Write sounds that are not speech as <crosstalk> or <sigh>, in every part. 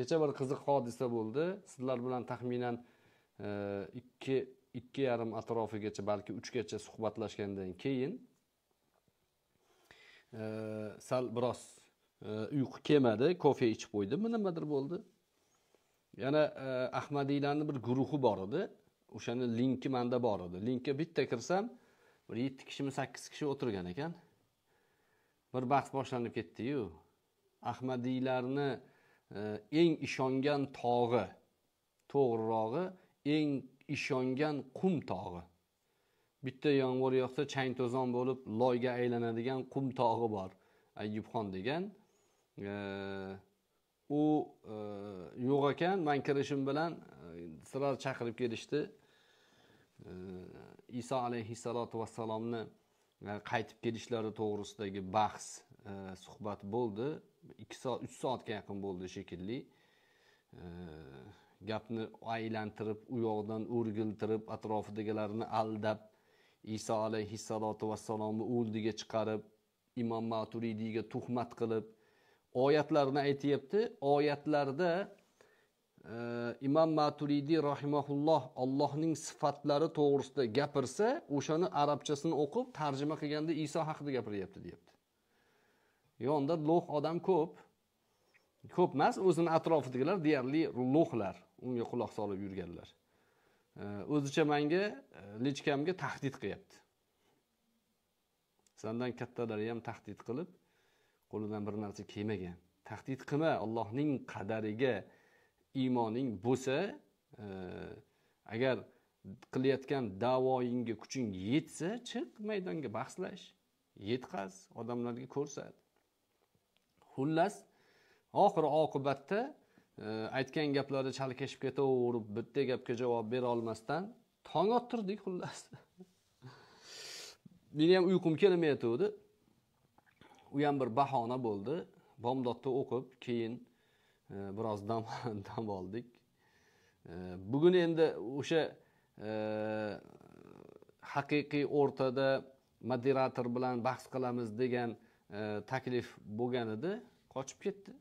kecha bir qiziq hodisa bo'ldi sizlar bilan taxminan e, ikki ikki yarim atrofigacha balki uchgacha suhbatlashgandan keyin e, sal biroz e, uyqu kelmadi kofe ichib qo'ydim nimadir bo'ldi yana ahmadiylarni bir guruhi bor edi o'shani linki manda bor edi linkka bitta kirsam bir yetti kishimi sakkiz kishi o'tirgan ekan bir bahs boshlanib ketdiyu ahmadiylarni eng ishongan tog'i to'g'rirog'i eng ishongan qum tog'i bitta yomg'ir yog'sa chang to'zon bo'lib loyga aylanadigan qum tog'i bor ayubxon degan u e, yo'q ekan man kirishim bilan e, sizlar chaqirib kelishdi iso alayhissalotu vassalomni e, qaytib kelishlari to'g'risidagi bahs Э, suhbat bo'ldi ikki soat uch soatga yaqin bo'ldi shekilli э, gapni aylantirib u yoqdan o'rgiltirib atrofidagilarni aldab iso alayhissalotu vassalomni o'ldiga chiqarib imom maturidiyga tuhmat qilib oyatlarni aytyapti oyatlarda э, imom maturidiy rahimaulloh ollohning sifatlari to'g'risida gapirsa o'shani arabchasini o'qib tarjima qilganda iso haqida gapiryapti deyapti yonida lo'h odam ko'p ko'p emas o'zini atrofidagilar deyarli lo'hlar unga quloq solib yurganlar o'zicha manga e, lichkamga tahdid qilyapti sandan kattalari ham tahdid qilib qo'lidan bir narsa kelmagan tahdid qilma allohning qadariga iymoning bo'lsa e, agar qilayotgan davoyingga kuching yetsa chiq maydonga bahslash yetqaz odamlarga ko'rsat xullas oxiri oqibatda e, aytgan gaplari chalkashib ketaverib bitta gapga javob bera olmasdan tong ottirdik xullas <laughs> meni ham uyqum kelmayotgandi u ham bir bahona bo'ldi bomdodda o'qib keyin e, biroz dam <laughs> dam oldik e, bugun endi o'sha haqiqiy o'rtada moderator bilan bahs qilamiz degan E, taklif bo'lgan edi qochib ketdi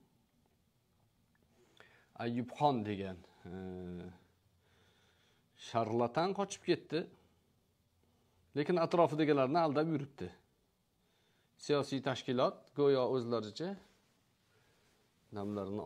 ayubxon degan e, sharlatan qochib ketdi lekin atrofidagilarni aldab yuribdi siyosiy tashkilot go'yo o'zlaricha namlarni